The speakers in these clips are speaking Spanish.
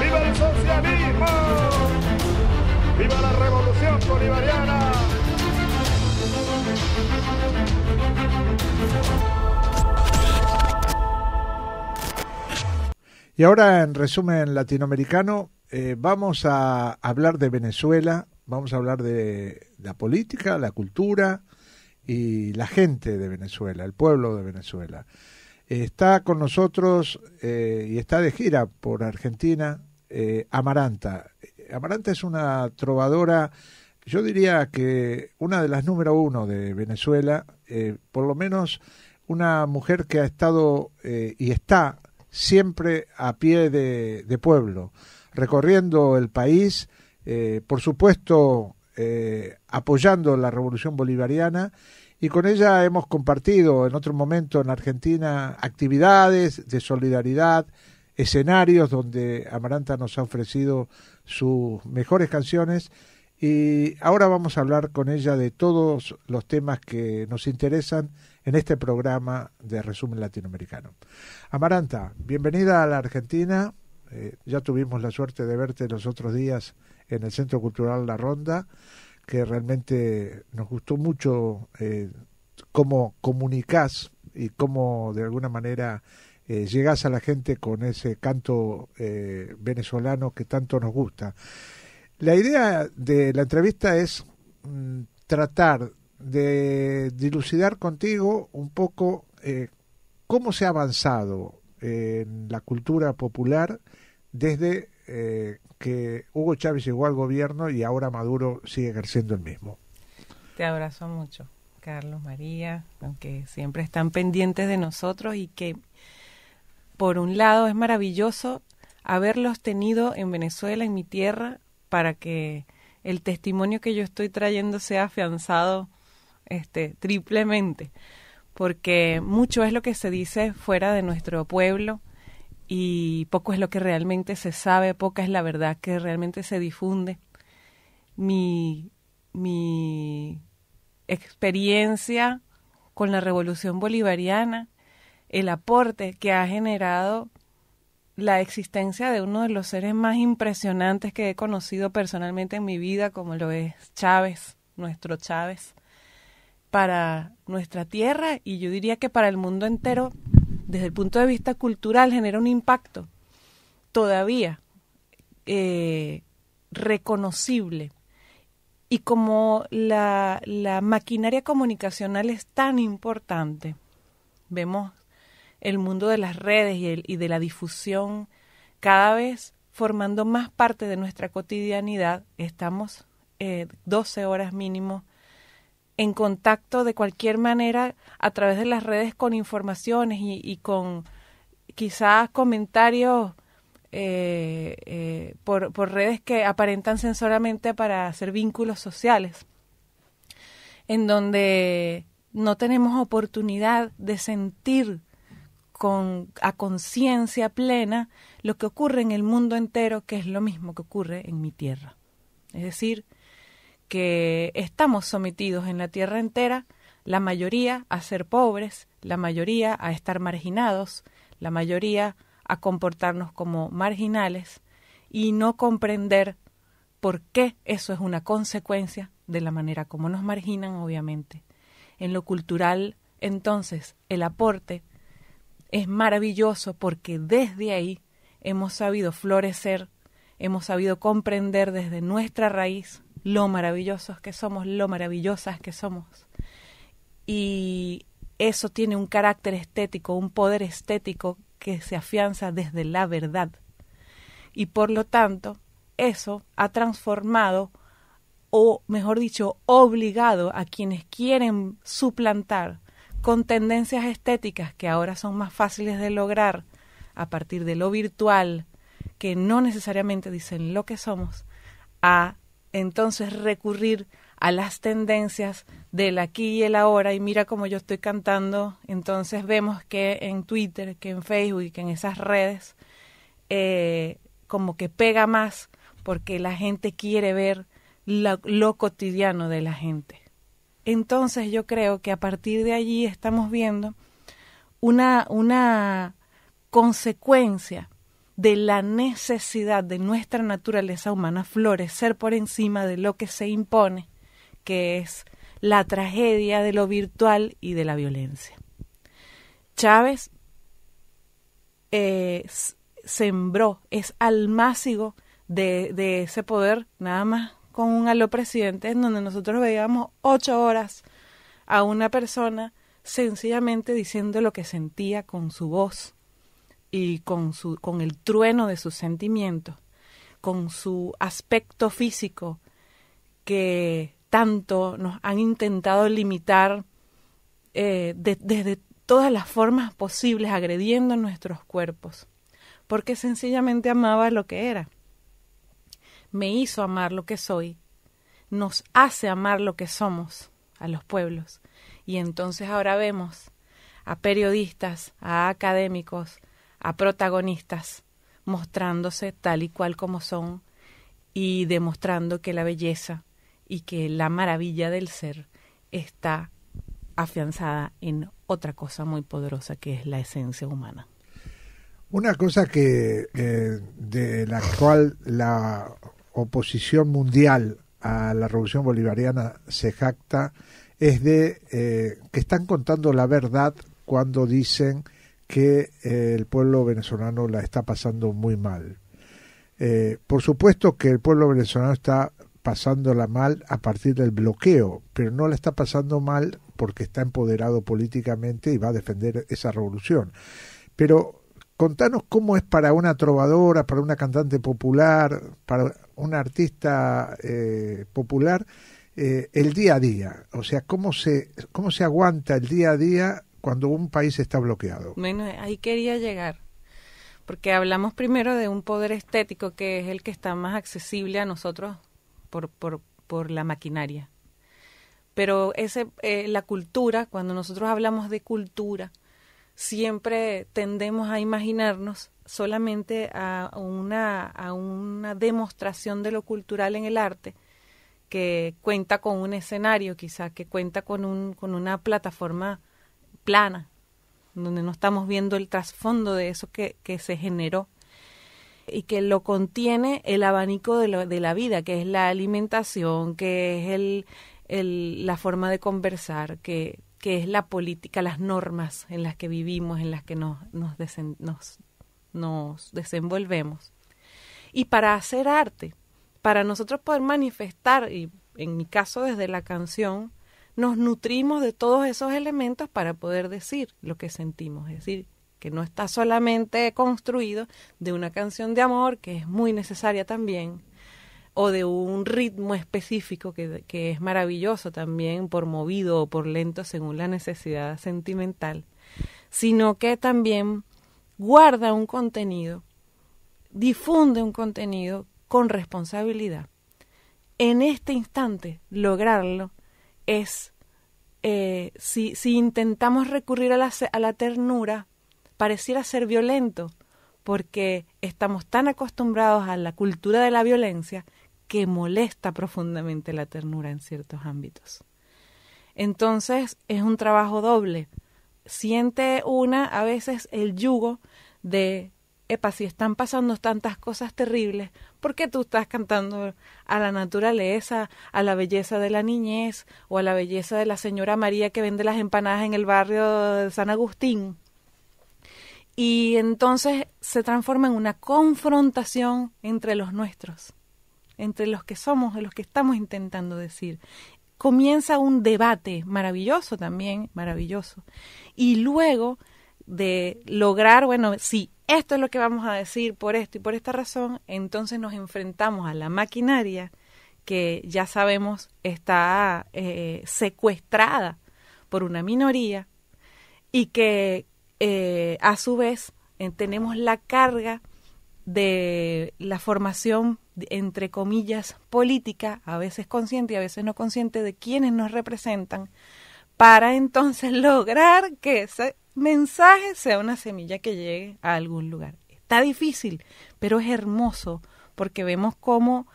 ¡Viva el socialismo! ¡Viva la revolución bolivariana! Y ahora, en resumen latinoamericano, eh, vamos a hablar de Venezuela, vamos a hablar de la política, la cultura y la gente de Venezuela, el pueblo de Venezuela. Está con nosotros eh, y está de gira por Argentina eh, Amaranta. Amaranta es una trovadora, yo diría que una de las número uno de Venezuela, eh, por lo menos una mujer que ha estado y está siempre a pie de pueblo, recorriendo el país, por supuesto apoyando la revolución bolivariana y con ella hemos compartido en otro momento en Argentina actividades de solidaridad, escenarios donde Amaranta nos ha ofrecido sus mejores canciones y ahora vamos a hablar con ella de todos los temas que nos interesan en este programa de resumen latinoamericano. Amaranta, bienvenida a la Argentina. Eh, ya tuvimos la suerte de verte los otros días en el Centro Cultural La Ronda que realmente nos gustó mucho eh, cómo comunicás y cómo de alguna manera eh, llegás a la gente con ese canto eh, venezolano que tanto nos gusta. La idea de la entrevista es mm, tratar de dilucidar contigo un poco eh, cómo se ha avanzado en la cultura popular desde que Hugo Chávez llegó al gobierno y ahora Maduro sigue ejerciendo el mismo. Te abrazo mucho, Carlos María, aunque siempre están pendientes de nosotros y que por un lado es maravilloso haberlos tenido en Venezuela, en mi tierra, para que el testimonio que yo estoy trayendo sea afianzado este triplemente, porque mucho es lo que se dice fuera de nuestro pueblo y poco es lo que realmente se sabe, poca es la verdad que realmente se difunde. Mi, mi experiencia con la revolución bolivariana, el aporte que ha generado la existencia de uno de los seres más impresionantes que he conocido personalmente en mi vida, como lo es Chávez, nuestro Chávez, para nuestra tierra y yo diría que para el mundo entero desde el punto de vista cultural genera un impacto todavía eh, reconocible. Y como la, maquinaria comunicacional es tan importante, vemos el mundo de las redes y, y, de la difusión cada vez formando más parte de nuestra cotidianidad. Estamos eh, 12 horas mínimo en contacto de cualquier manera a través de las redes con informaciones y, con quizás comentarios eh, eh, por, por, redes que aparentan sensoramente para hacer vínculos sociales, en donde no tenemos oportunidad de sentir con, a conciencia plena lo que ocurre en el mundo entero, que es lo mismo que ocurre en mi tierra. Es decir, que estamos sometidos en la tierra entera, la mayoría a ser pobres, la mayoría a estar marginados, la mayoría a comportarnos como marginales y no comprender por qué eso es una consecuencia de la manera como nos marginan, obviamente. En lo cultural, entonces, el aporte es maravilloso porque desde ahí hemos sabido florecer, hemos sabido comprender desde nuestra raíz lo maravillosos que somos, lo maravillosas que somos. Y eso tiene un carácter estético, un poder estético que se afianza desde la verdad. Y por lo tanto, eso ha transformado o, mejor dicho, obligado a quienes quieren suplantar con tendencias estéticas que ahora son más fáciles de lograr a partir de lo virtual, que no necesariamente dicen lo que somos, a entonces recurrir a las tendencias del aquí y el ahora y mira cómo yo estoy cantando, entonces vemos que en Twitter, que en Facebook que en esas redes eh, como que pega más porque la gente quiere ver lo, lo cotidiano de la gente. Entonces yo creo que a partir de allí estamos viendo una, una consecuencia de la necesidad de nuestra naturaleza humana florecer por encima de lo que se impone, que es la tragedia de lo virtual y de la violencia. Chávez eh, sembró, es almácigo de, de, ese poder, nada más con un aló presidente, en donde nosotros veíamos ocho horas a una persona sencillamente diciendo lo que sentía con su voz, y con, su, con el trueno de sus sentimientos, con su aspecto físico que tanto nos han intentado limitar eh, desde todas las formas posibles, agrediendo nuestros cuerpos, porque sencillamente amaba lo que era. Me hizo amar lo que soy, nos hace amar lo que somos a los pueblos. Y entonces ahora vemos a periodistas, a académicos, a protagonistas mostrándose tal y cual como son y demostrando que la belleza y que la maravilla del ser está afianzada en otra cosa muy poderosa que es la esencia humana. Una cosa que de la cual la oposición mundial a la revolución bolivariana se jacta es de eh, que están contando la verdad cuando dicen que eh, el pueblo venezolano la está pasando muy mal. Eh, por supuesto que el pueblo venezolano está pasándola mal a partir del bloqueo, pero no la está pasando mal porque está empoderado políticamente y va a defender esa revolución. Pero contanos cómo es para una trovadora, para una cantante popular, para un artista eh, popular, el día a día. O sea, cómo se, cómo se aguanta el día a día cuando un país está bloqueado. Bueno, ahí quería llegar, porque hablamos primero de un poder estético que es el que está más accesible a nosotros por, por, la maquinaria. Pero ese, eh, la cultura, cuando nosotros hablamos de cultura, siempre tendemos a imaginarnos solamente a una, a una demostración de lo cultural en el arte que cuenta con un escenario, quizá que cuenta con, un, con una plataforma plana, donde no estamos viendo el trasfondo de eso que, se generó y que lo contiene el abanico de, la vida, que es la alimentación, que es el, la forma de conversar, que, es la política, las normas en las que vivimos, en las que nos desenvolvemos. Y para hacer arte, para nosotros poder manifestar, y en mi caso desde la canción, nos nutrimos de todos esos elementos para poder decir lo que sentimos, es decir, que no está solamente construido de una canción de amor, que es muy necesaria también, o de un ritmo específico que, que es maravilloso también, por movido o por lento, según la necesidad sentimental, sino que también guarda un contenido, difunde un contenido con responsabilidad. En este instante, lograrlo es eh, si, intentamos recurrir a la ternura, pareciera ser violento, porque estamos tan acostumbrados a la cultura de la violencia que molesta profundamente la ternura en ciertos ámbitos. Entonces es un trabajo doble. Siente una a veces el yugo de epa, si están pasando tantas cosas terribles, ¿por qué tú estás cantando a la naturaleza, a la belleza de la niñez o a la belleza de la señora María que vende las empanadas en el barrio de San Agustín? Y entonces se transforma en una confrontación entre los nuestros, entre los que somos, de los que estamos intentando decir. Comienza un debate maravilloso también, maravilloso. Y luego de lograr, bueno, si esto es lo que vamos a decir por esto y por esta razón, entonces nos enfrentamos a la maquinaria que ya sabemos está eh, secuestrada por una minoría y que eh, a su vez eh, tenemos la carga de la formación, entre comillas, política, a veces consciente y a veces no consciente, de quienes nos representan, para entonces lograr que se mensaje sea una semilla que llegue a algún lugar. Está difícil, pero es hermoso porque vemos cómo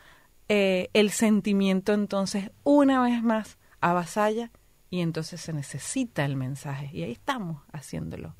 eh, el sentimiento entonces una vez más avasalla y entonces se necesita el mensaje. Y ahí estamos haciéndolo.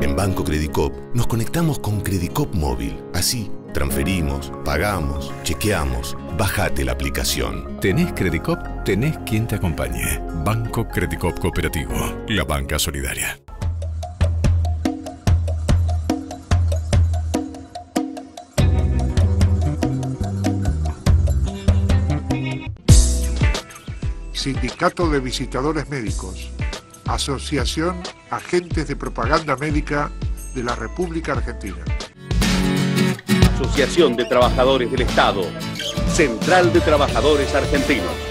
En Banco Credicop nos conectamos con Credicop Móvil. Así, transferimos, pagamos, chequeamos, bájate la aplicación. ¿Tenés Credicop? Tenés quien te acompañe. Banco Credicop Cooperativo, la banca solidaria. Sindicato de Visitadores Médicos. Asociación Agentes de Propaganda Médica de la República Argentina. Asociación de Trabajadores del Estado. Central de Trabajadores Argentinos.